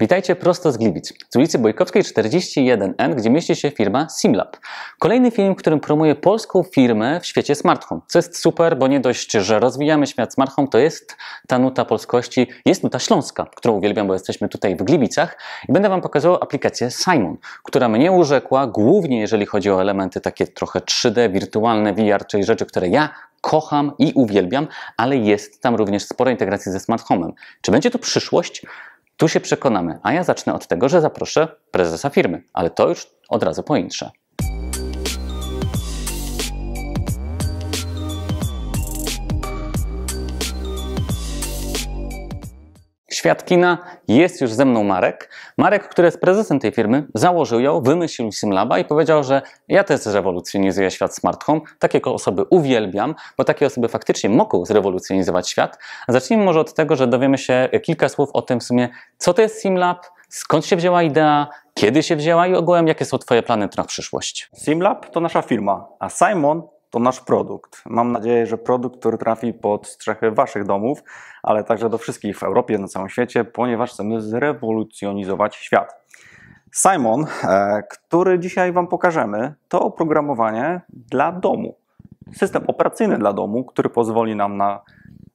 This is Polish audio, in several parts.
Witajcie prosto z Gliwic, z ulicy Bojkowskiej 41N, gdzie mieści się firma SimLab. Kolejny film, w którym promuję polską firmę w świecie smart home, co jest super, bo nie dość, że rozwijamy świat smart home, to jest ta nuta polskości, jest nuta śląska, którą uwielbiam, bo jesteśmy tutaj w Gliwicach i będę Wam pokazywał aplikację Simon, która mnie urzekła, głównie jeżeli chodzi o elementy takie trochę 3D, wirtualne, VR, czyli rzeczy, które ja kocham i uwielbiam, ale jest tam również spora integracja ze smart Czy będzie to przyszłość? Tu się przekonamy, a ja zacznę od tego, że zaproszę prezesa firmy, ale to już od razu pointrze. świat kina. Jest już ze mną Marek. Marek, który jest prezesem tej firmy, założył ją, wymyślił Simlaba i powiedział, że ja też zrewolucjonizuję świat smart home. Takie osoby uwielbiam, bo takie osoby faktycznie mogą zrewolucjonizować świat. zacznijmy może od tego, że dowiemy się kilka słów o tym w sumie, co to jest Simlab, skąd się wzięła idea, kiedy się wzięła i ogółem jakie są Twoje plany na przyszłość. Simlab to nasza firma, a Simon to nasz produkt. Mam nadzieję, że produkt, który trafi pod strzechy Waszych domów, ale także do wszystkich w Europie, na całym świecie, ponieważ chcemy zrewolucjonizować świat. Simon, e, który dzisiaj Wam pokażemy, to oprogramowanie dla domu. System operacyjny dla domu, który pozwoli nam na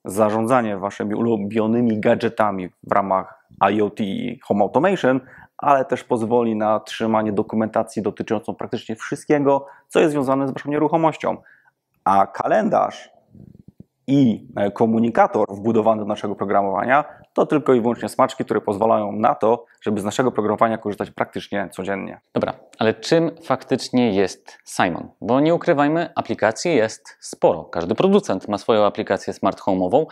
zarządzanie Waszymi ulubionymi gadżetami w ramach IoT i Home Automation, ale też pozwoli na trzymanie dokumentacji dotyczącą praktycznie wszystkiego, co jest związane z Waszą nieruchomością. A kalendarz i e, komunikator wbudowany do naszego programowania to tylko i wyłącznie smaczki, które pozwalają na to, żeby z naszego programowania korzystać praktycznie codziennie. Dobra, ale czym faktycznie jest Simon? Bo nie ukrywajmy, aplikacji jest sporo. Każdy producent ma swoją aplikację smart home'ową,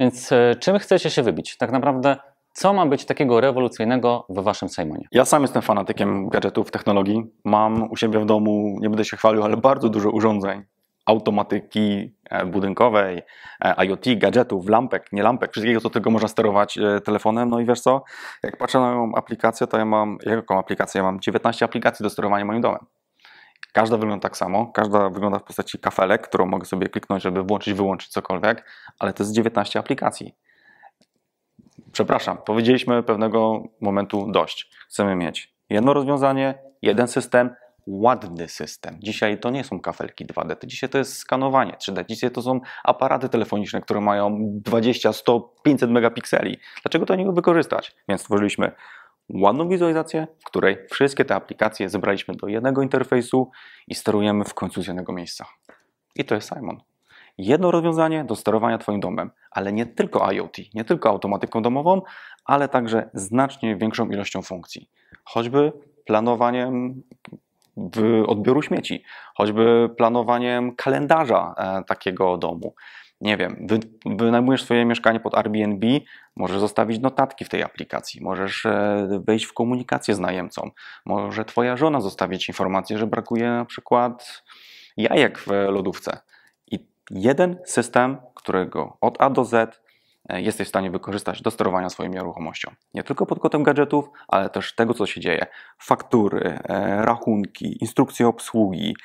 więc e, czym chcecie się wybić? Tak naprawdę co ma być takiego rewolucyjnego w waszym Simonie? Ja sam jestem fanatykiem gadżetów, technologii. Mam u siebie w domu, nie będę się chwalił, ale bardzo dużo urządzeń automatyki e, budynkowej, e, IoT, gadżetów, lampek, nie lampek, wszystkiego, co tylko można sterować e, telefonem. No i wiesz co, jak patrzę na moją aplikację, to ja mam, jaką aplikację? Ja mam 19 aplikacji do sterowania moim domem. Każda wygląda tak samo, każda wygląda w postaci kafelek, którą mogę sobie kliknąć, żeby włączyć, wyłączyć cokolwiek, ale to jest 19 aplikacji przepraszam, powiedzieliśmy pewnego momentu dość. Chcemy mieć jedno rozwiązanie, jeden system, ładny system. Dzisiaj to nie są kafelki 2D, to dzisiaj to jest skanowanie 3D, dzisiaj to są aparaty telefoniczne, które mają 20, 100, 500 megapikseli. Dlaczego to nie wykorzystać? Więc stworzyliśmy ładną wizualizację, w której wszystkie te aplikacje zebraliśmy do jednego interfejsu i sterujemy w końcu z jednego miejsca. I to jest Simon jedno rozwiązanie do sterowania Twoim domem, ale nie tylko IoT, nie tylko automatyką domową, ale także znacznie większą ilością funkcji. Choćby planowaniem odbioru śmieci, choćby planowaniem kalendarza e, takiego domu. Nie wiem, wy, wynajmujesz swoje mieszkanie pod Airbnb, możesz zostawić notatki w tej aplikacji, możesz e, wejść w komunikację z najemcą, może Twoja żona zostawić informację, że brakuje na przykład jajek w lodówce jeden system, którego od A do Z e, jesteś w stanie wykorzystać do sterowania swoją nieruchomością. Nie tylko pod kątem gadżetów, ale też tego, co się dzieje. Faktury, e, rachunki, instrukcje obsługi,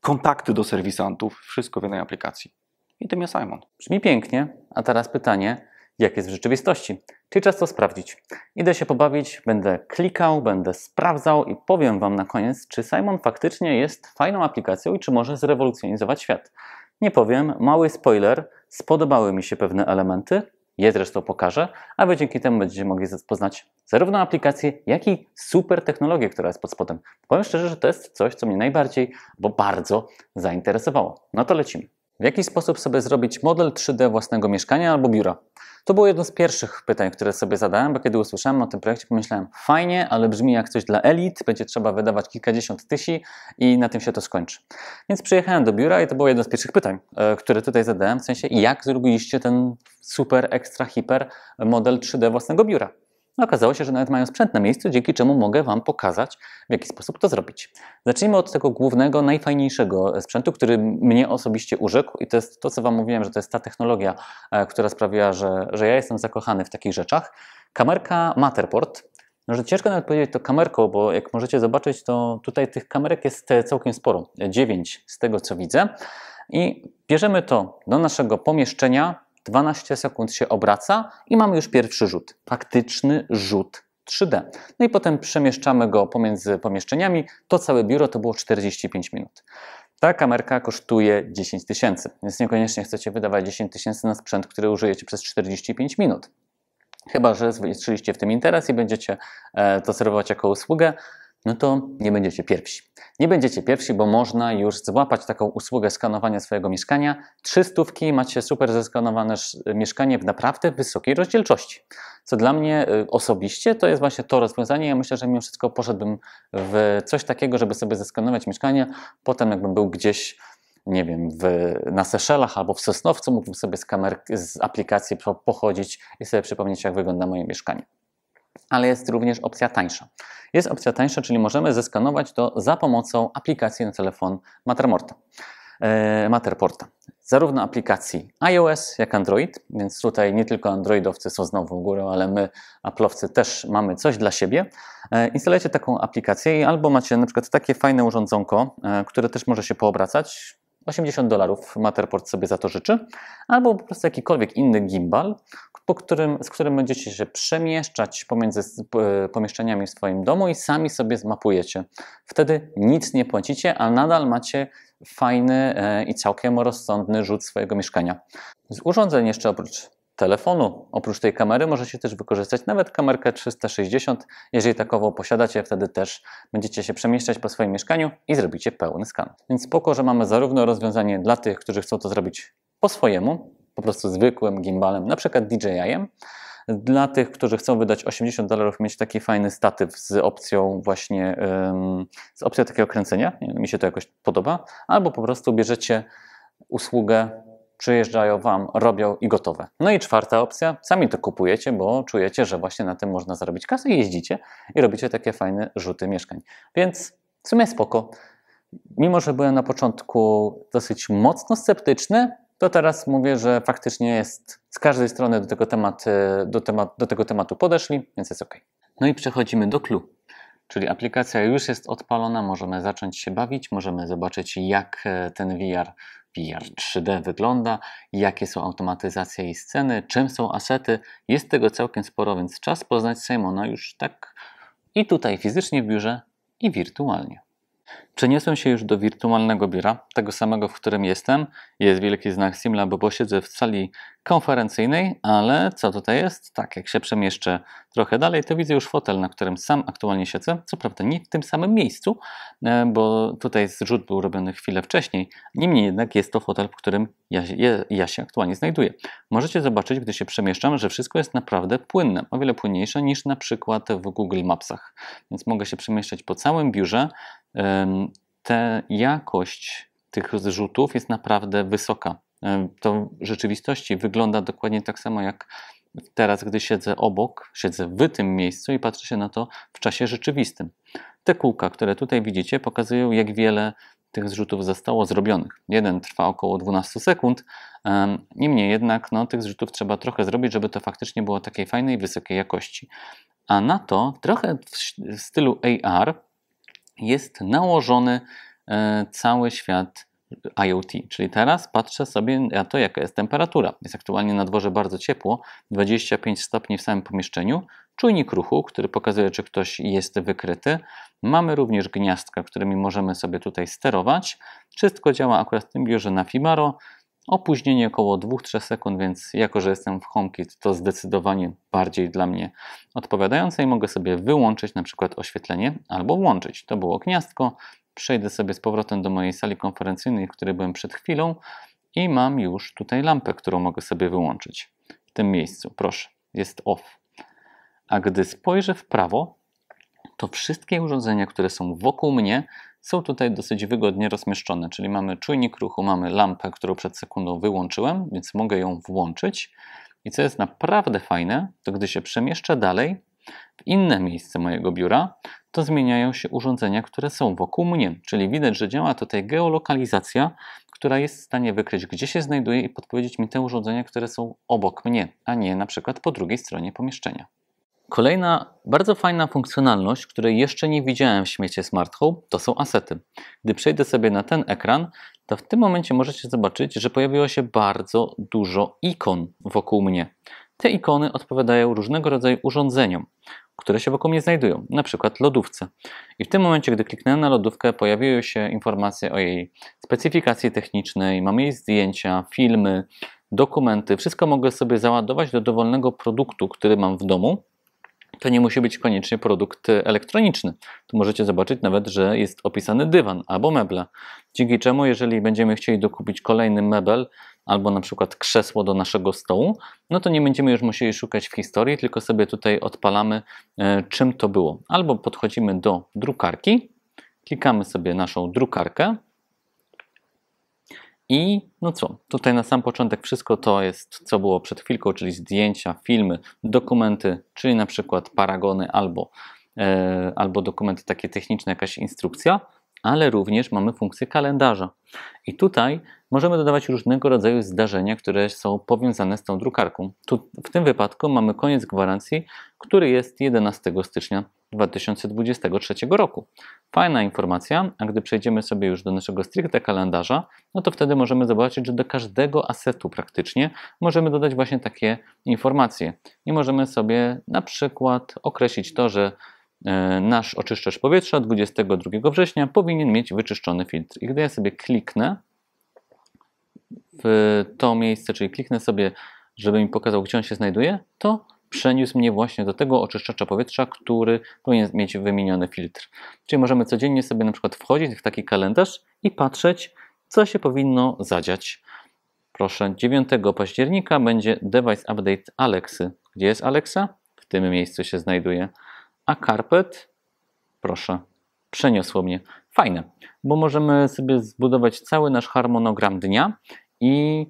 kontakty do serwisantów, wszystko w jednej aplikacji. I tym jest Simon. Brzmi pięknie, a teraz pytanie, jak jest w rzeczywistości. Czyli czas to sprawdzić. Idę się pobawić, będę klikał, będę sprawdzał i powiem Wam na koniec, czy Simon faktycznie jest fajną aplikacją i czy może zrewolucjonizować świat. Nie powiem, mały spoiler, spodobały mi się pewne elementy, je zresztą pokażę, a Wy dzięki temu będziecie mogli poznać zarówno aplikację, jak i super technologię, która jest pod spodem. Powiem szczerze, że to jest coś, co mnie najbardziej, bo bardzo zainteresowało. No to lecimy. W jaki sposób sobie zrobić model 3D własnego mieszkania albo biura? To było jedno z pierwszych pytań, które sobie zadałem, bo kiedy usłyszałem o tym projekcie, pomyślałem, fajnie, ale brzmi jak coś dla elit, będzie trzeba wydawać kilkadziesiąt tysięcy i na tym się to skończy. Więc przyjechałem do biura i to było jedno z pierwszych pytań, e, które tutaj zadałem, w sensie jak zrobiliście ten super, ekstra, hiper model 3D własnego biura? Okazało się, że nawet mają sprzęt na miejscu, dzięki czemu mogę Wam pokazać, w jaki sposób to zrobić. Zacznijmy od tego głównego, najfajniejszego sprzętu, który mnie osobiście urzekł i to jest to, co Wam mówiłem, że to jest ta technologia, e, która sprawiła, że, że ja jestem zakochany w takich rzeczach. Kamerka Matterport, może no, ciężko nawet powiedzieć to kamerką, bo jak możecie zobaczyć, to tutaj tych kamerek jest e, całkiem sporo. 9 z tego co widzę. I bierzemy to do naszego pomieszczenia, 12 sekund się obraca i mamy już pierwszy rzut, faktyczny rzut 3D. No i potem przemieszczamy go pomiędzy pomieszczeniami. To całe biuro to było 45 minut. Ta kamerka kosztuje 10 tysięcy, więc niekoniecznie chcecie wydawać 10 tysięcy na sprzęt, który użyjecie przez 45 minut. Chyba, że zobaczyliście w tym interes i będziecie e, to serwować jako usługę, no to nie będziecie pierwsi. Nie będziecie pierwsi, bo można już złapać taką usługę skanowania swojego mieszkania. Trzy stówki macie super zeskanowane y, mieszkanie w naprawdę wysokiej rozdzielczości. Co dla mnie y, osobiście to jest właśnie to rozwiązanie. Ja myślę, że mimo wszystko poszedłbym w coś takiego, żeby sobie zeskanować mieszkanie. Potem jakbym był gdzieś nie wiem, w, na Seszelach albo w Sosnowcu mógłbym sobie z, kamer, z aplikacji pochodzić i sobie przypomnieć, jak wygląda moje mieszkanie ale jest również opcja tańsza. Jest opcja tańsza, czyli możemy zeskanować to za pomocą aplikacji na telefon Mattermorta. E, Matterporta. Zarówno aplikacji iOS, jak Android, więc tutaj nie tylko Androidowcy są znowu w górę, ale my, Apple'owcy, też mamy coś dla siebie. E, instalujecie taką aplikację i albo macie na przykład takie fajne urządzonko, e, które też może się poobracać, 80 dolarów Matterport sobie za to życzy, albo po prostu jakikolwiek inny gimbal, po którym, z którym będziecie się przemieszczać pomiędzy e, pomieszczeniami w swoim domu i sami sobie zmapujecie. Wtedy nic nie płacicie, a nadal macie fajny e, i całkiem rozsądny rzut swojego mieszkania. Z urządzeń jeszcze oprócz telefonu. Oprócz tej kamery możecie też wykorzystać nawet kamerkę 360. Jeżeli takową posiadacie, wtedy też będziecie się przemieszczać po swoim mieszkaniu i zrobicie pełny skan. Więc spoko, że mamy zarówno rozwiązanie dla tych, którzy chcą to zrobić po swojemu, po prostu zwykłym gimbalem, na przykład DJI-em. Dla tych, którzy chcą wydać 80 dolarów, mieć taki fajny statyw z opcją właśnie, z opcją takiego kręcenia, mi się to jakoś podoba, albo po prostu bierzecie usługę, przyjeżdżają wam, robią i gotowe. No i czwarta opcja, sami to kupujecie, bo czujecie, że właśnie na tym można zarobić kasę i jeździcie i robicie takie fajne rzuty mieszkań. Więc w sumie spoko. Mimo, że byłem na początku dosyć mocno sceptyczny, to teraz mówię, że faktycznie jest z każdej strony do tego, temat, e, do, temat, do tego tematu podeszli, więc jest ok. No i przechodzimy do clue. Czyli aplikacja już jest odpalona, możemy zacząć się bawić, możemy zobaczyć, jak e, ten VR, VR 3D wygląda, jakie są automatyzacje i sceny, czym są asety. Jest tego całkiem sporo, więc czas poznać Simona już tak i tutaj fizycznie w biurze, i wirtualnie. Przeniosłem się już do wirtualnego biura, tego samego, w którym jestem. Jest wielki znak Simla, bo posiedzę w sali konferencyjnej, ale co tutaj jest? Tak, jak się przemieszczę trochę dalej, to widzę już fotel, na którym sam aktualnie siedzę. Co prawda nie w tym samym miejscu, e, bo tutaj zrzut był robiony chwilę wcześniej. Niemniej jednak jest to fotel, w którym ja, ja, ja się aktualnie znajduję. Możecie zobaczyć, gdy się przemieszczam, że wszystko jest naprawdę płynne, o wiele płynniejsze niż na przykład w Google Mapsach. Więc mogę się przemieszczać po całym biurze, ta jakość tych zrzutów jest naprawdę wysoka. E, to w rzeczywistości wygląda dokładnie tak samo jak teraz, gdy siedzę obok, siedzę w tym miejscu i patrzę się na to w czasie rzeczywistym. Te kółka, które tutaj widzicie, pokazują, jak wiele tych zrzutów zostało zrobionych. Jeden trwa około 12 sekund, niemniej jednak no, tych zrzutów trzeba trochę zrobić, żeby to faktycznie było takiej fajnej, wysokiej jakości. A na to trochę w stylu AR jest nałożony e, cały świat IoT. Czyli teraz patrzę sobie na to, jaka jest temperatura. Jest aktualnie na dworze bardzo ciepło, 25 stopni w samym pomieszczeniu. Czujnik ruchu, który pokazuje, czy ktoś jest wykryty. Mamy również gniazdka, którymi możemy sobie tutaj sterować. Wszystko działa akurat w tym biurze na Fibaro. Opóźnienie około 2-3 sekund, więc jako, że jestem w HomeKit, to zdecydowanie bardziej dla mnie odpowiadające i mogę sobie wyłączyć na przykład oświetlenie albo włączyć. To było gniazdko. Przejdę sobie z powrotem do mojej sali konferencyjnej, w której byłem przed chwilą i mam już tutaj lampę, którą mogę sobie wyłączyć w tym miejscu. Proszę, jest off. A gdy spojrzę w prawo, to wszystkie urządzenia, które są wokół mnie, są tutaj dosyć wygodnie rozmieszczone, czyli mamy czujnik ruchu, mamy lampę, którą przed sekundą wyłączyłem, więc mogę ją włączyć. I co jest naprawdę fajne, to gdy się przemieszczę dalej w inne miejsce mojego biura, to zmieniają się urządzenia, które są wokół mnie. Czyli widać, że działa tutaj geolokalizacja, która jest w stanie wykryć, gdzie się znajduję i podpowiedzieć mi te urządzenia, które są obok mnie, a nie na przykład po drugiej stronie pomieszczenia. Kolejna bardzo fajna funkcjonalność, której jeszcze nie widziałem w śmiecie Smart Home, to są asety. Gdy przejdę sobie na ten ekran, to w tym momencie możecie zobaczyć, że pojawiło się bardzo dużo ikon wokół mnie. Te ikony odpowiadają różnego rodzaju urządzeniom, które się wokół mnie znajdują, na przykład lodówce. I w tym momencie, gdy kliknę na lodówkę, pojawiły się informacje o jej specyfikacji technicznej, mam jej zdjęcia, filmy, dokumenty. Wszystko mogę sobie załadować do dowolnego produktu, który mam w domu to nie musi być koniecznie produkt y, elektroniczny. Tu możecie zobaczyć nawet, że jest opisany dywan albo meble. Dzięki czemu, jeżeli będziemy chcieli dokupić kolejny mebel albo na przykład krzesło do naszego stołu, no to nie będziemy już musieli szukać w historii, tylko sobie tutaj odpalamy, e, czym to było. Albo podchodzimy do drukarki, klikamy sobie naszą drukarkę i no co, tutaj na sam początek wszystko to jest, co było przed chwilką, czyli zdjęcia, filmy, dokumenty, czyli na przykład paragony albo, e, albo dokumenty takie techniczne, jakaś instrukcja ale również mamy funkcję kalendarza. I tutaj możemy dodawać różnego rodzaju zdarzenia, które są powiązane z tą drukarką. Tu, w tym wypadku mamy koniec gwarancji, który jest 11 stycznia 2023 roku. Fajna informacja, a gdy przejdziemy sobie już do naszego stricte kalendarza, no to wtedy możemy zobaczyć, że do każdego asetu praktycznie możemy dodać właśnie takie informacje. I możemy sobie na przykład określić to, że E, nasz oczyszczacz powietrza 22 września powinien mieć wyczyszczony filtr. I gdy ja sobie kliknę w to miejsce, czyli kliknę sobie, żeby mi pokazał, gdzie on się znajduje, to przeniósł mnie właśnie do tego oczyszczacza powietrza, który powinien mieć wymieniony filtr. Czyli możemy codziennie sobie na przykład wchodzić w taki kalendarz i patrzeć, co się powinno zadziać. Proszę, 9 października będzie device update Alexy. Gdzie jest Alexa? W tym miejscu się znajduje a karpet, proszę, przeniosło mnie. Fajne, bo możemy sobie zbudować cały nasz harmonogram dnia i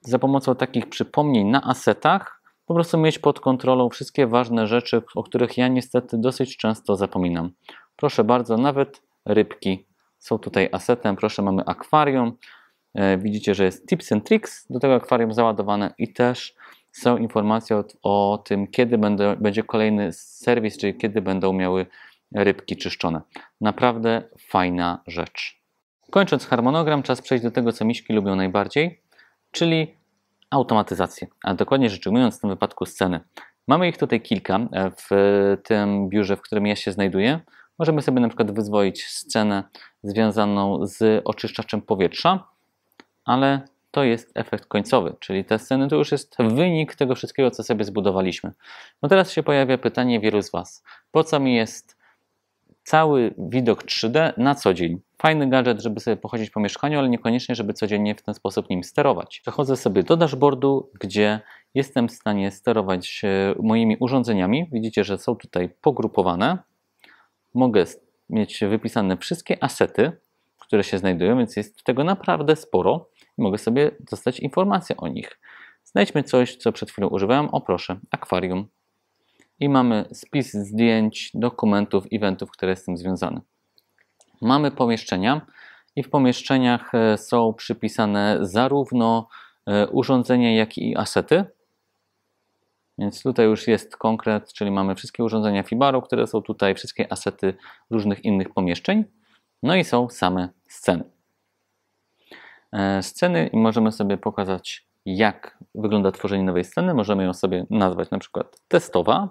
za pomocą takich przypomnień na asetach po prostu mieć pod kontrolą wszystkie ważne rzeczy, o których ja niestety dosyć często zapominam. Proszę bardzo, nawet rybki są tutaj asetem. Proszę, mamy akwarium. E, widzicie, że jest tips and tricks do tego akwarium załadowane i też są informacje o, o tym, kiedy będą, będzie kolejny serwis, czyli kiedy będą miały rybki czyszczone. Naprawdę fajna rzecz. Kończąc harmonogram, czas przejść do tego, co miśki lubią najbardziej, czyli automatyzację, a dokładnie rzecz ujmując w tym wypadku sceny. Mamy ich tutaj kilka e, w tym biurze, w którym ja się znajduję. Możemy sobie na przykład wyzwoić scenę związaną z oczyszczaczem powietrza, ale to jest efekt końcowy, czyli te sceny to już jest wynik tego wszystkiego, co sobie zbudowaliśmy. No teraz się pojawia pytanie wielu z Was, po co mi jest cały widok 3D na co dzień? Fajny gadżet, żeby sobie pochodzić po mieszkaniu, ale niekoniecznie, żeby codziennie w ten sposób nim sterować. Przechodzę sobie do dashboardu, gdzie jestem w stanie sterować e, moimi urządzeniami. Widzicie, że są tutaj pogrupowane. Mogę mieć wypisane wszystkie asety, które się znajdują, więc jest tego naprawdę sporo mogę sobie dostać informację o nich. Znajdźmy coś, co przed chwilą używałem. O proszę, akwarium. I mamy spis zdjęć, dokumentów, eventów, które z tym związane. Mamy pomieszczenia i w pomieszczeniach e, są przypisane zarówno e, urządzenia, jak i asety. Więc tutaj już jest konkret, czyli mamy wszystkie urządzenia Fibaro, które są tutaj, wszystkie asety różnych innych pomieszczeń. No i są same sceny. E, sceny i możemy sobie pokazać, jak wygląda tworzenie nowej sceny. Możemy ją sobie nazwać na przykład testowa.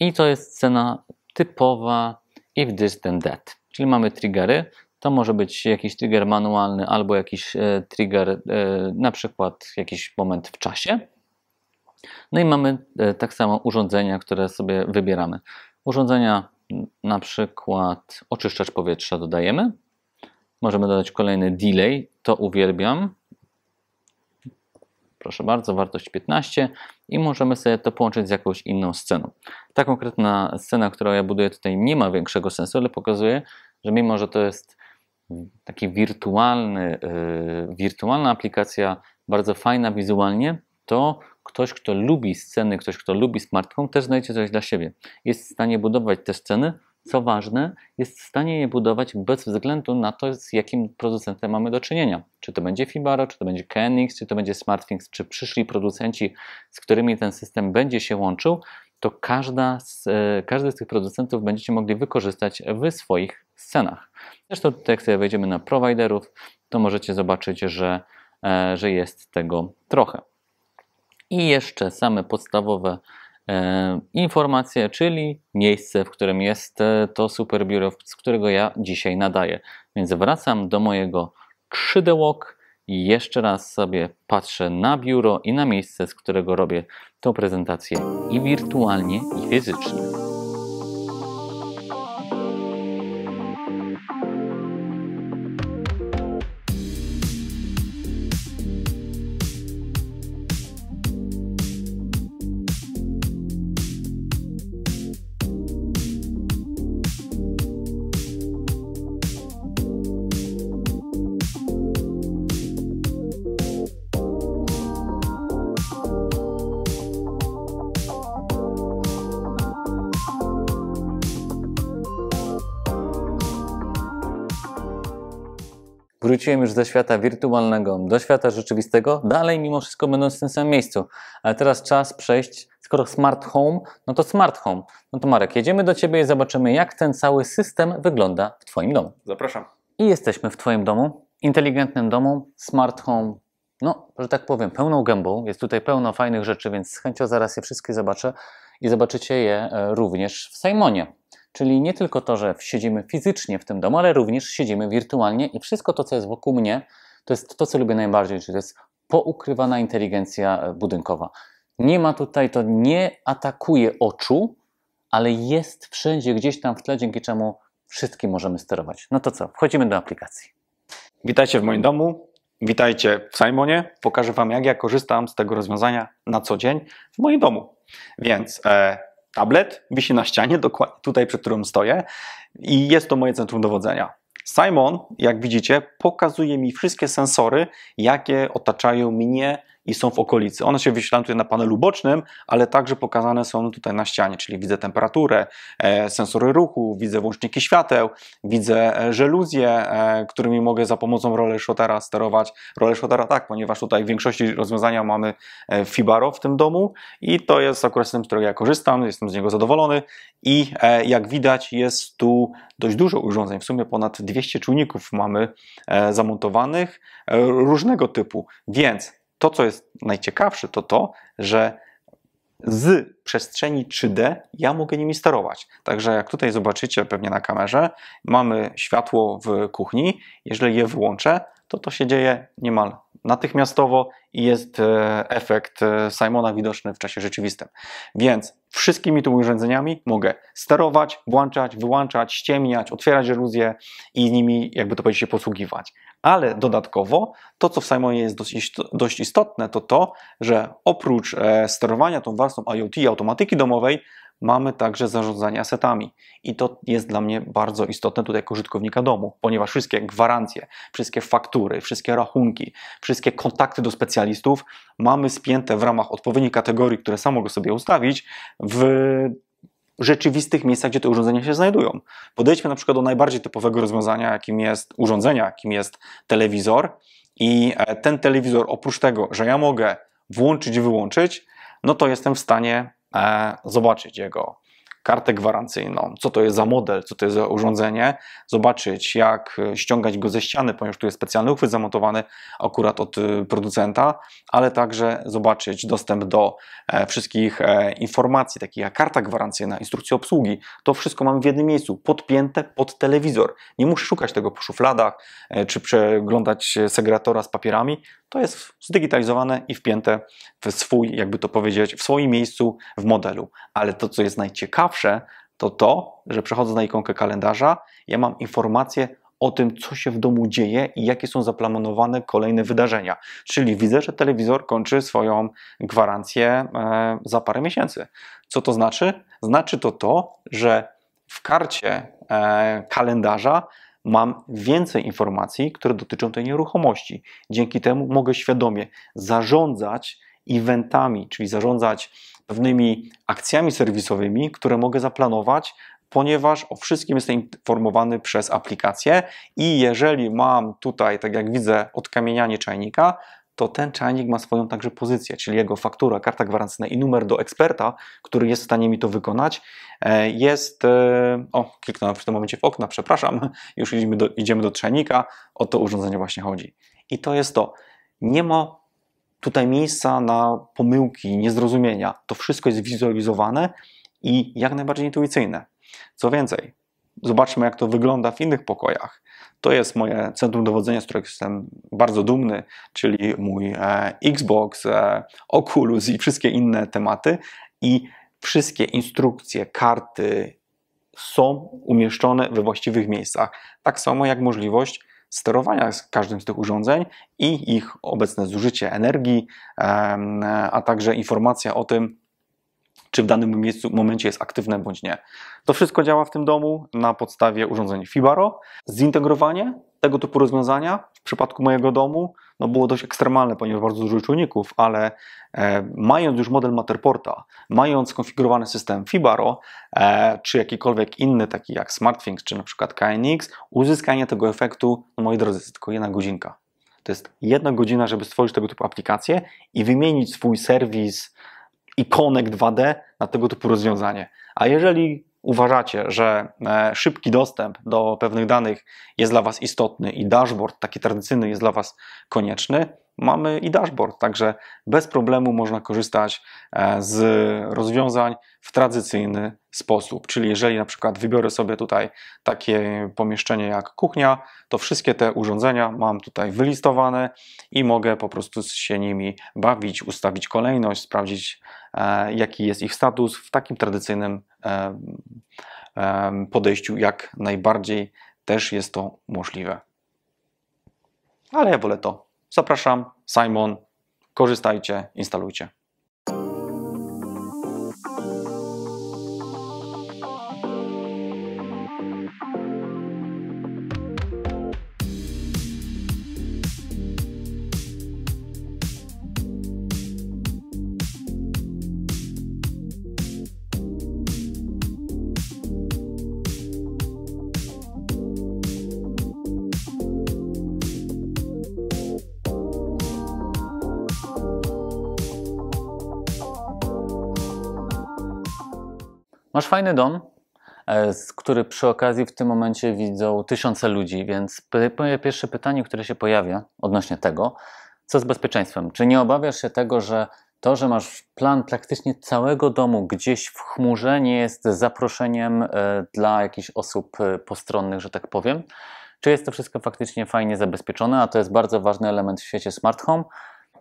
I to jest scena typowa if this then that. Czyli mamy triggery. To może być jakiś trigger manualny albo jakiś e, trigger, e, na przykład jakiś moment w czasie. No i mamy tak samo urządzenia, które sobie wybieramy. Urządzenia, na przykład oczyszczacz powietrza dodajemy, Możemy dodać kolejny delay, to uwielbiam. Proszę bardzo, wartość 15 i możemy sobie to połączyć z jakąś inną sceną. Ta konkretna scena, którą ja buduję tutaj nie ma większego sensu, ale pokazuje, że mimo, że to jest taki wirtualny, yy, wirtualna aplikacja, bardzo fajna wizualnie, to ktoś, kto lubi sceny, ktoś, kto lubi smartfon, też znajdzie coś dla siebie. Jest w stanie budować te sceny co ważne, jest w stanie je budować bez względu na to, z jakim producentem mamy do czynienia. Czy to będzie Fibaro, czy to będzie KNX, czy to będzie SmartThings, czy przyszli producenci, z którymi ten system będzie się łączył, to każda z, e, każdy z tych producentów będziecie mogli wykorzystać w swoich scenach. Zresztą tutaj, jak sobie wejdziemy na providerów, to możecie zobaczyć, że, e, że jest tego trochę. I jeszcze same podstawowe E, informację, czyli miejsce, w którym jest e, to superbiuro, z którego ja dzisiaj nadaję. Więc wracam do mojego 3D Walk i jeszcze raz sobie patrzę na biuro i na miejsce, z którego robię tą prezentację i wirtualnie, i fizycznie. Wróciłem już ze świata wirtualnego do świata rzeczywistego, dalej mimo wszystko będąc w tym samym miejscu. Ale teraz czas przejść, skoro smart home, no to smart home. No to Marek, jedziemy do Ciebie i zobaczymy, jak ten cały system wygląda w Twoim domu. Zapraszam. I jesteśmy w Twoim domu, inteligentnym domu, smart home, no, że tak powiem, pełną gębą. Jest tutaj pełno fajnych rzeczy, więc z chęcią zaraz je wszystkie zobaczę i zobaczycie je e, również w Simonie. Czyli nie tylko to, że siedzimy fizycznie w tym domu, ale również siedzimy wirtualnie i wszystko to, co jest wokół mnie, to jest to, co lubię najbardziej, czyli to jest poukrywana inteligencja e, budynkowa. Nie ma tutaj, to nie atakuje oczu, ale jest wszędzie gdzieś tam w tle, dzięki czemu wszystkim możemy sterować. No to co, wchodzimy do aplikacji. Witajcie w moim domu. Witajcie w Simonie. Pokażę Wam, jak ja korzystam z tego rozwiązania na co dzień w moim domu. Więc e, tablet, wisi na ścianie, dokładnie tutaj, przed którym stoję i jest to moje centrum dowodzenia. Simon, jak widzicie, pokazuje mi wszystkie sensory, jakie otaczają mnie i są w okolicy. One się wyświetlają tutaj na panelu bocznym, ale także pokazane są tutaj na ścianie, czyli widzę temperaturę, e, sensory ruchu, widzę włączniki świateł, widzę e, żeluzje, e, którymi mogę za pomocą role shotera sterować. Role shotera tak, ponieważ tutaj w większości rozwiązania mamy Fibaro w tym domu i to jest akurat system, z którego ja korzystam, jestem z niego zadowolony i jak widać jest tu dość dużo urządzeń, w sumie ponad 200 czujników mamy zamontowanych różnego typu, więc to, co jest najciekawsze, to to, że z przestrzeni 3D ja mogę nimi sterować. Także jak tutaj zobaczycie pewnie na kamerze, mamy światło w kuchni. Jeżeli je wyłączę, to to się dzieje niemal natychmiastowo i jest e, efekt e, Simona widoczny w czasie rzeczywistym. Więc wszystkimi tymi urządzeniami mogę sterować, włączać, wyłączać, ściemniać, otwierać żaluzje i nimi, jakby to powiedzieć, się posługiwać. Ale dodatkowo to, co w Simonie jest dość, istotne, to to, że oprócz e, sterowania tą warstwą IoT, automatyki domowej, mamy także zarządzanie asetami. I to jest dla mnie bardzo istotne tutaj jako użytkownika domu, ponieważ wszystkie gwarancje, wszystkie faktury, wszystkie rachunki, wszystkie kontakty do specjalistów mamy spięte w ramach odpowiedniej kategorii, które sam mogę sobie ustawić, w rzeczywistych miejscach, gdzie te urządzenia się znajdują. Podejdźmy na przykład do najbardziej typowego rozwiązania, jakim jest urządzenia, jakim jest telewizor. I e, ten telewizor, oprócz tego, że ja mogę włączyć i wyłączyć, no to jestem w stanie e, zobaczyć jego kartę gwarancyjną, co to jest za model, co to jest za urządzenie, zobaczyć jak e, ściągać go ze ściany, ponieważ tu jest specjalny uchwyt zamontowany akurat od e, producenta, ale także zobaczyć dostęp do e, wszystkich informacji, takich jak karta gwarancyjna, instrukcje obsługi. To wszystko mamy w jednym miejscu, podpięte pod telewizor. Nie muszę szukać tego po szufladach, czy przeglądać segregatora z papierami. To jest zdigitalizowane i wpięte w swój, jakby to powiedzieć, w swoim miejscu w modelu. Ale to, co jest najciekawsze, to to, że przechodzę na ikonkę kalendarza, ja mam informację o tym, co się w domu dzieje i jakie są zaplanowane kolejne wydarzenia. Czyli widzę, że telewizor kończy swoją gwarancję e, za parę miesięcy. Co to znaczy? Znaczy to to, że w karcie e, kalendarza mam więcej informacji, które dotyczą tej nieruchomości. Dzięki temu mogę świadomie zarządzać eventami, czyli zarządzać pewnymi akcjami serwisowymi, które mogę zaplanować, ponieważ o wszystkim jestem informowany przez aplikację i jeżeli mam tutaj, tak jak widzę, odkamienianie czajnika, to ten czajnik ma swoją także pozycję, czyli jego faktura, karta gwarancyjna i numer do eksperta, który jest w stanie mi to wykonać. E, jest, e, o, kliknąłem w tym momencie w okna, przepraszam, już idziemy do, idziemy do czajnika, o to urządzenie właśnie chodzi. I to jest to. Nie ma tutaj miejsca na pomyłki, niezrozumienia. To wszystko jest wizualizowane i jak najbardziej intuicyjne. Co więcej, zobaczmy, jak to wygląda w innych pokojach. To jest moje centrum dowodzenia, z którego jestem bardzo dumny, czyli mój e, Xbox, e, Oculus i wszystkie inne tematy. I wszystkie instrukcje, karty są umieszczone we właściwych miejscach. Tak samo jak możliwość sterowania z każdym z tych urządzeń i ich obecne zużycie energii, a także informacja o tym, czy w danym miejscu, momencie jest aktywne bądź nie. To wszystko działa w tym domu na podstawie urządzeń Fibaro. Zintegrowanie tego typu rozwiązania w przypadku mojego domu no było dość ekstremalne, ponieważ bardzo dużo czujników, ale e, mając już model Matterporta, mając skonfigurowany system Fibaro, e, czy jakikolwiek inny, taki jak SmartThings, czy na przykład KNX, uzyskanie tego efektu, no moi drodzy, jest tylko jedna godzinka. To jest jedna godzina, żeby stworzyć tego typu aplikację i wymienić swój serwis ikonek 2D na tego typu rozwiązanie. A jeżeli uważacie, że e, szybki dostęp do pewnych danych jest dla Was istotny i dashboard taki tradycyjny jest dla Was konieczny, mamy i dashboard, także bez problemu można korzystać e, z rozwiązań w tradycyjny sposób. Czyli jeżeli na przykład wybiorę sobie tutaj takie pomieszczenie jak kuchnia, to wszystkie te urządzenia mam tutaj wylistowane i mogę po prostu się nimi bawić, ustawić kolejność, sprawdzić e, jaki jest ich status w takim tradycyjnym e, podejściu jak najbardziej też jest to możliwe. Ale ja wolę to Zapraszam, Simon, korzystajcie, instalujcie. masz fajny dom, e, który przy okazji w tym momencie widzą tysiące ludzi, więc moje pierwsze pytanie, które się pojawia odnośnie tego, co z bezpieczeństwem? Czy nie obawiasz się tego, że to, że masz plan praktycznie całego domu gdzieś w chmurze, nie jest zaproszeniem e, dla jakichś osób e, postronnych, że tak powiem? Czy jest to wszystko faktycznie fajnie zabezpieczone, a to jest bardzo ważny element w świecie smart home?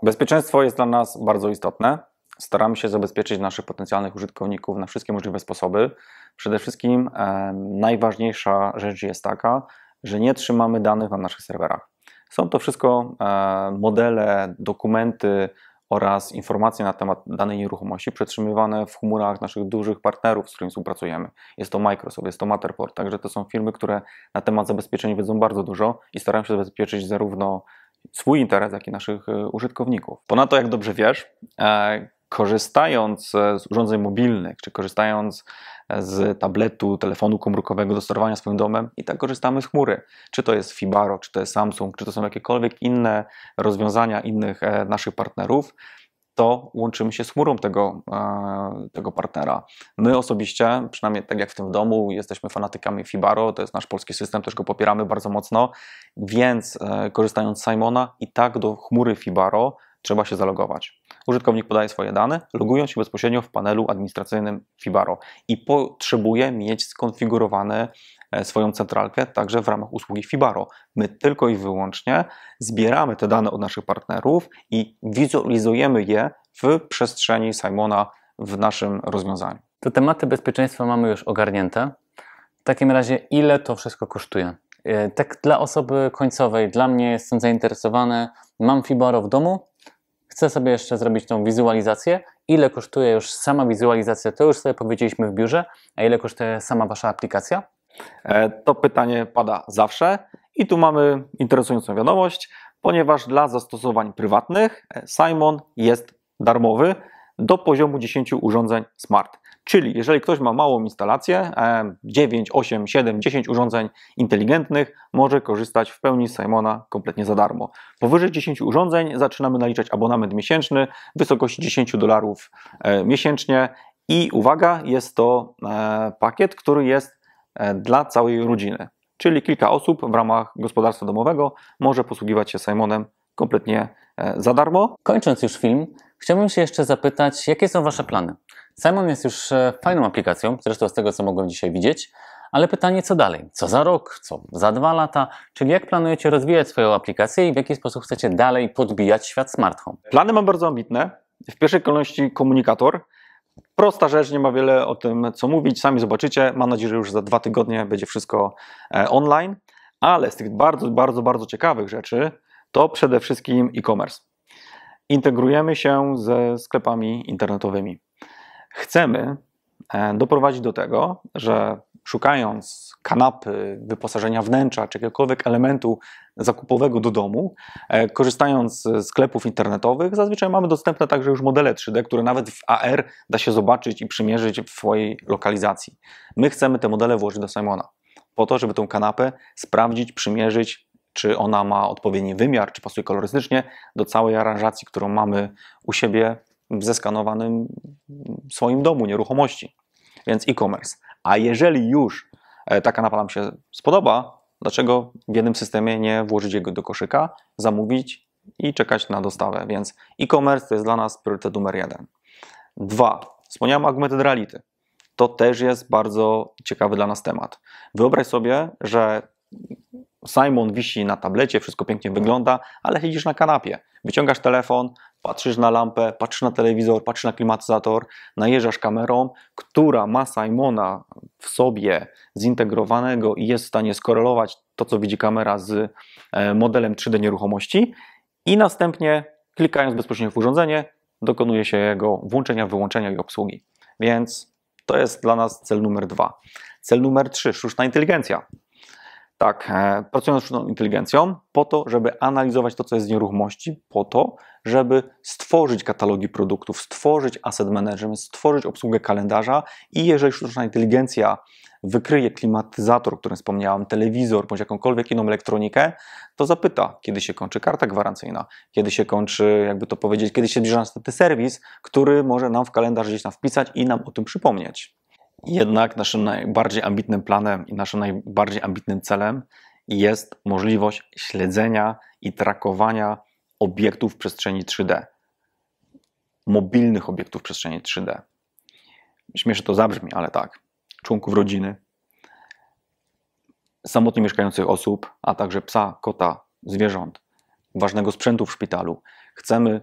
Bezpieczeństwo jest dla nas bardzo istotne staramy się zabezpieczyć naszych potencjalnych użytkowników na wszystkie możliwe sposoby. Przede wszystkim e, najważniejsza rzecz jest taka, że nie trzymamy danych na naszych serwerach. Są to wszystko e, modele, dokumenty oraz informacje na temat danej nieruchomości przetrzymywane w chmurach naszych dużych partnerów, z którymi współpracujemy. Jest to Microsoft, jest to Matterport, także to są firmy, które na temat zabezpieczeń wiedzą bardzo dużo i starają się zabezpieczyć zarówno swój interes, jak i naszych e, użytkowników. Ponadto, jak dobrze wiesz, e, korzystając e, z urządzeń mobilnych, czy korzystając e, z tabletu, telefonu komórkowego do sterowania swoim domem i tak korzystamy z chmury. Czy to jest Fibaro, czy to jest Samsung, czy to są jakiekolwiek inne rozwiązania innych e, naszych partnerów, to łączymy się z chmurą tego, tego partnera. My osobiście, przynajmniej tak jak w tym domu, jesteśmy fanatykami Fibaro, to jest nasz polski system, też go popieramy bardzo mocno, więc korzystając z Simona i tak do chmury Fibaro trzeba się zalogować. Użytkownik podaje swoje dane, logując się bezpośrednio w panelu administracyjnym Fibaro i potrzebuje mieć skonfigurowane e, swoją centralkę także w ramach usługi Fibaro. My tylko i wyłącznie zbieramy te dane od naszych partnerów i wizualizujemy je w przestrzeni Simona w naszym rozwiązaniu. Te tematy bezpieczeństwa mamy już ogarnięte. W takim razie, ile to wszystko kosztuje? E, tak dla osoby końcowej, dla mnie jestem zainteresowany, mam Fibaro w domu, Chcę sobie jeszcze zrobić tą wizualizację. Ile kosztuje już sama wizualizacja? To już sobie powiedzieliśmy w biurze. A ile kosztuje sama Wasza aplikacja? E, to pytanie pada zawsze i tu mamy interesującą wiadomość, ponieważ dla zastosowań prywatnych e, Simon jest darmowy do poziomu 10 urządzeń smart. Czyli jeżeli ktoś ma małą instalację, 9, 8, 7, 10 urządzeń inteligentnych, może korzystać w pełni z Simona kompletnie za darmo. Powyżej 10 urządzeń zaczynamy naliczać abonament miesięczny w wysokości 10 dolarów e, miesięcznie i uwaga, jest to e, pakiet, który jest e, dla całej rodziny. Czyli kilka osób w ramach gospodarstwa domowego może posługiwać się Simonem kompletnie za darmo. Kończąc już film, chciałbym się jeszcze zapytać, jakie są Wasze plany? Simon jest już e, fajną aplikacją, zresztą z tego co mogłem dzisiaj widzieć, ale pytanie co dalej? Co za rok? Co za dwa lata? Czyli jak planujecie rozwijać swoją aplikację i w jaki sposób chcecie dalej podbijać świat smart home? Plany mam bardzo ambitne. W pierwszej kolejności komunikator. Prosta rzecz, nie ma wiele o tym co mówić, sami zobaczycie. Mam nadzieję, że już za dwa tygodnie będzie wszystko e, online. Ale z tych bardzo, bardzo, bardzo ciekawych rzeczy to przede wszystkim e-commerce. Integrujemy się ze sklepami internetowymi chcemy e, doprowadzić do tego, że szukając kanapy, wyposażenia wnętrza czy jakiegokolwiek elementu zakupowego do domu, e, korzystając z sklepów internetowych, zazwyczaj mamy dostępne także już modele 3D, które nawet w AR da się zobaczyć i przymierzyć w swojej lokalizacji. My chcemy te modele włożyć do Simona po to, żeby tą kanapę sprawdzić, przymierzyć, czy ona ma odpowiedni wymiar, czy pasuje kolorystycznie do całej aranżacji, którą mamy u siebie zeskanowanym swoim domu nieruchomości, więc e-commerce. A jeżeli już e, taka napalam nam się spodoba, dlaczego w jednym systemie nie włożyć jego do koszyka, zamówić i czekać na dostawę? Więc e-commerce to jest dla nas priorytet numer jeden. Dwa, wspomniałem augmented reality. To też jest bardzo ciekawy dla nas temat. Wyobraź sobie, że Simon wisi na tablecie, wszystko pięknie wygląda, ale siedzisz na kanapie. Wyciągasz telefon, Patrzysz na lampę, patrzysz na telewizor, patrzysz na klimatyzator, najeżdżasz kamerą, która ma Simona w sobie zintegrowanego i jest w stanie skorelować to, co widzi kamera z e, modelem 3D nieruchomości i następnie klikając bezpośrednio w urządzenie dokonuje się jego włączenia, wyłączenia i obsługi. Więc to jest dla nas cel numer dwa. Cel numer trzy, sztuczna inteligencja. Tak, e, pracując nad sztuczną inteligencją po to, żeby analizować to, co jest z nieruchomości, po to, żeby stworzyć katalogi produktów, stworzyć asset management, stworzyć obsługę kalendarza i jeżeli sztuczna inteligencja wykryje klimatyzator, o którym wspomniałem, telewizor bądź jakąkolwiek inną elektronikę, to zapyta, kiedy się kończy karta gwarancyjna, kiedy się kończy, jakby to powiedzieć, kiedy się zbliża następny serwis, który może nam w kalendarz gdzieś tam wpisać i nam o tym przypomnieć. Jednak naszym najbardziej ambitnym planem i naszym najbardziej ambitnym celem jest możliwość śledzenia i trakowania obiektów w przestrzeni 3D, mobilnych obiektów w przestrzeni 3D. Śmiesznie to zabrzmi, ale tak. Członków rodziny, samotnie mieszkających osób, a także psa, kota, zwierząt, ważnego sprzętu w szpitalu. Chcemy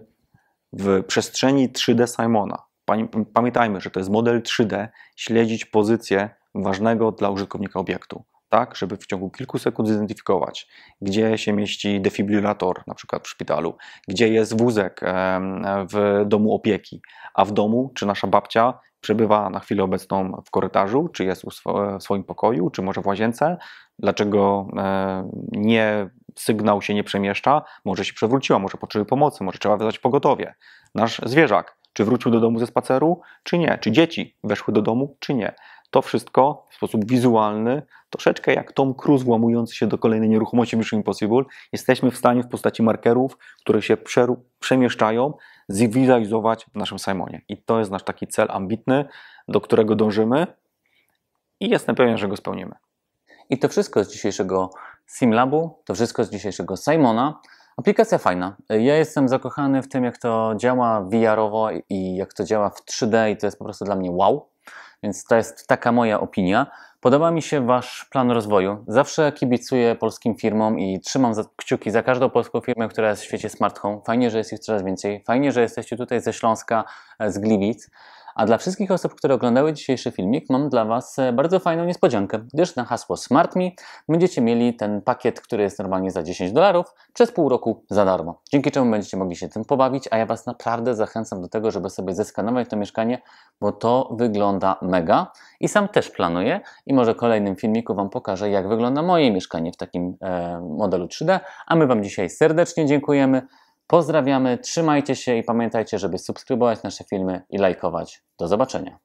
w przestrzeni 3D Simona Pamiętajmy, że to jest model 3D, śledzić pozycję ważnego dla użytkownika obiektu, tak, żeby w ciągu kilku sekund zidentyfikować, gdzie się mieści defibrylator, na przykład w szpitalu, gdzie jest wózek w domu opieki, a w domu czy nasza babcia przebywa na chwilę obecną w korytarzu, czy jest w swoim pokoju, czy może w łazience, dlaczego nie, sygnał się nie przemieszcza, może się przewróciła, może potrzebuje pomocy, może trzeba wezwać pogotowie. Nasz zwierzak czy wrócił do domu ze spaceru, czy nie? Czy dzieci weszły do domu, czy nie? To wszystko w sposób wizualny, troszeczkę jak Tom Cruise włamujący się do kolejnej nieruchomości Mission Impossible, jesteśmy w stanie w postaci markerów, które się przemieszczają, zwizualizować w naszym Simonie. I to jest nasz taki cel ambitny, do którego dążymy i jestem pewien, że go spełnimy. I to wszystko z dzisiejszego SimLabu, to wszystko z dzisiejszego Simona. Aplikacja fajna. Ja jestem zakochany w tym, jak to działa VR-owo i jak to działa w 3D i to jest po prostu dla mnie wow. Więc to jest taka moja opinia. Podoba mi się Wasz plan rozwoju. Zawsze kibicuję polskim firmom i trzymam za kciuki za każdą polską firmę, która jest w świecie smart home. Fajnie, że jest ich coraz więcej. Fajnie, że jesteście tutaj ze Śląska, e, z Gliwic. A dla wszystkich osób, które oglądały dzisiejszy filmik, mam dla Was e, bardzo fajną niespodziankę, gdyż na hasło SmartMe będziecie mieli ten pakiet, który jest normalnie za 10 dolarów, przez pół roku za darmo. Dzięki czemu będziecie mogli się tym pobawić, a ja Was naprawdę zachęcam do tego, żeby sobie zeskanować to mieszkanie, bo to wygląda mega. I sam też planuję i może w kolejnym filmiku Wam pokażę, jak wygląda moje mieszkanie w takim e, modelu 3D. A my Wam dzisiaj serdecznie dziękujemy. Pozdrawiamy, trzymajcie się i pamiętajcie, żeby subskrybować nasze filmy i lajkować. Do zobaczenia.